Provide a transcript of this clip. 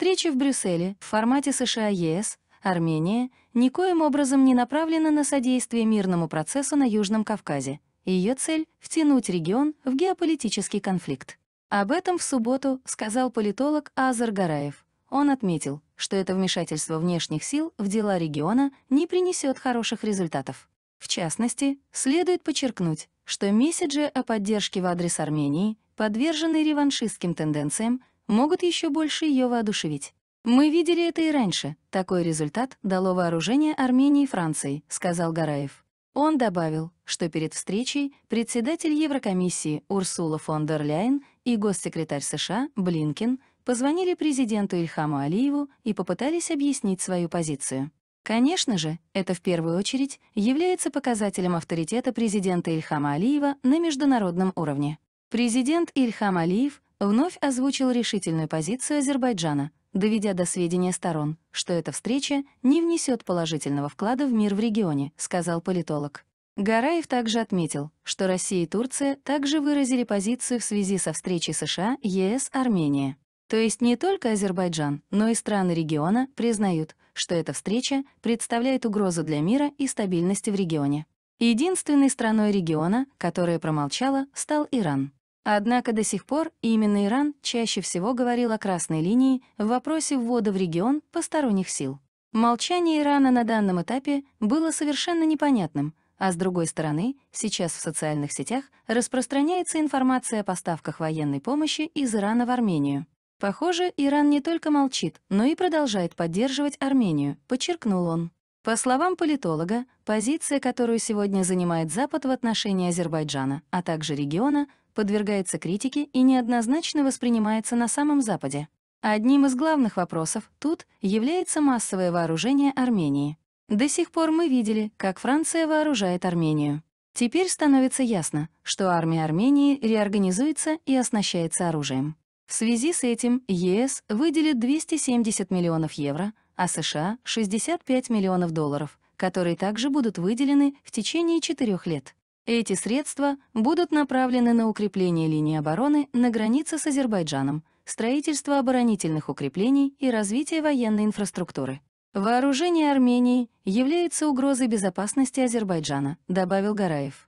Встреча в Брюсселе в формате США-ЕС, Армения, никоим образом не направлена на содействие мирному процессу на Южном Кавказе. Ее цель — втянуть регион в геополитический конфликт. Об этом в субботу сказал политолог Азар Гараев. Он отметил, что это вмешательство внешних сил в дела региона не принесет хороших результатов. В частности, следует подчеркнуть, что месседжи о поддержке в адрес Армении подвержены реваншистским тенденциям, могут еще больше ее воодушевить. «Мы видели это и раньше. Такой результат дало вооружение Армении и Франции», — сказал Гараев. Он добавил, что перед встречей председатель Еврокомиссии Урсула фон дер Ляйен и госсекретарь США Блинкин позвонили президенту Ильхаму Алиеву и попытались объяснить свою позицию. Конечно же, это в первую очередь является показателем авторитета президента Ильхама Алиева на международном уровне. Президент Ильхам Алиев вновь озвучил решительную позицию Азербайджана, доведя до сведения сторон, что эта встреча не внесет положительного вклада в мир в регионе, сказал политолог. Гараев также отметил, что Россия и Турция также выразили позицию в связи со встречей США, ЕС, Армения. То есть не только Азербайджан, но и страны региона признают, что эта встреча представляет угрозу для мира и стабильности в регионе. Единственной страной региона, которая промолчала, стал Иран. Однако до сих пор именно Иран чаще всего говорил о красной линии в вопросе ввода в регион посторонних сил. Молчание Ирана на данном этапе было совершенно непонятным, а с другой стороны, сейчас в социальных сетях распространяется информация о поставках военной помощи из Ирана в Армению. Похоже, Иран не только молчит, но и продолжает поддерживать Армению, подчеркнул он. По словам политолога, позиция, которую сегодня занимает Запад в отношении Азербайджана, а также региона, подвергается критике и неоднозначно воспринимается на самом Западе. Одним из главных вопросов тут является массовое вооружение Армении. До сих пор мы видели, как Франция вооружает Армению. Теперь становится ясно, что армия Армении реорганизуется и оснащается оружием. В связи с этим ЕС выделит 270 миллионов евро, а США — 65 миллионов долларов, которые также будут выделены в течение четырех лет. Эти средства будут направлены на укрепление линии обороны на границе с Азербайджаном, строительство оборонительных укреплений и развитие военной инфраструктуры. Вооружение Армении является угрозой безопасности Азербайджана, добавил Гараев.